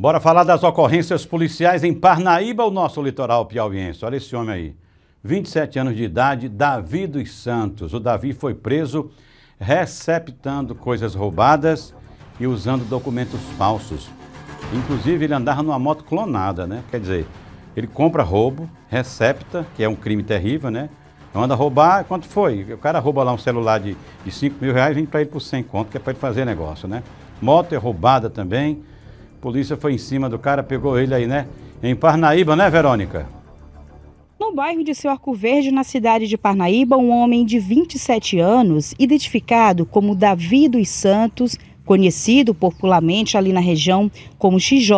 Bora falar das ocorrências policiais em Parnaíba, o nosso litoral piauiense. Olha esse homem aí. 27 anos de idade, Davi dos Santos. O Davi foi preso receptando coisas roubadas e usando documentos falsos. Inclusive, ele andava numa moto clonada, né? Quer dizer, ele compra roubo, recepta, que é um crime terrível, né? anda roubar, quanto foi? O cara rouba lá um celular de, 5 mil reais, vem para ele por 100 conto, que é para ele fazer negócio, né? Moto é roubada também polícia foi em cima do cara, pegou ele aí, né? Em Parnaíba, né, Verônica? No bairro de Seu Arco Verde, na cidade de Parnaíba, um homem de 27 anos, identificado como Davi dos Santos, conhecido popularmente ali na região como XJ,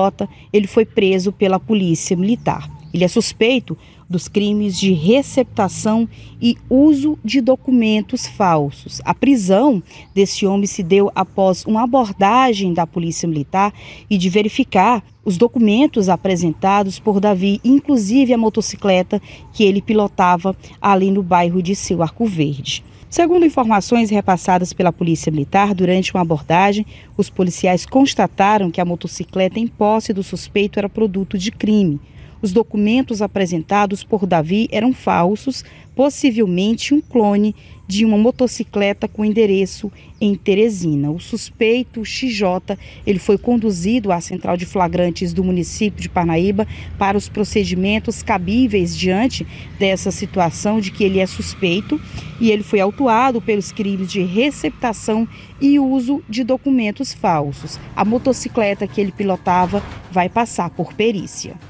ele foi preso pela polícia militar. Ele é suspeito dos crimes de receptação e uso de documentos falsos. A prisão desse homem se deu após uma abordagem da Polícia Militar e de verificar os documentos apresentados por Davi, inclusive a motocicleta que ele pilotava ali no bairro de Seu Arco Verde. Segundo informações repassadas pela Polícia Militar, durante uma abordagem, os policiais constataram que a motocicleta em posse do suspeito era produto de crime. Os documentos apresentados por Davi eram falsos, possivelmente um clone de uma motocicleta com endereço em Teresina. O suspeito, XJ, ele foi conduzido à central de flagrantes do município de Parnaíba para os procedimentos cabíveis diante dessa situação de que ele é suspeito e ele foi autuado pelos crimes de receptação e uso de documentos falsos. A motocicleta que ele pilotava vai passar por perícia.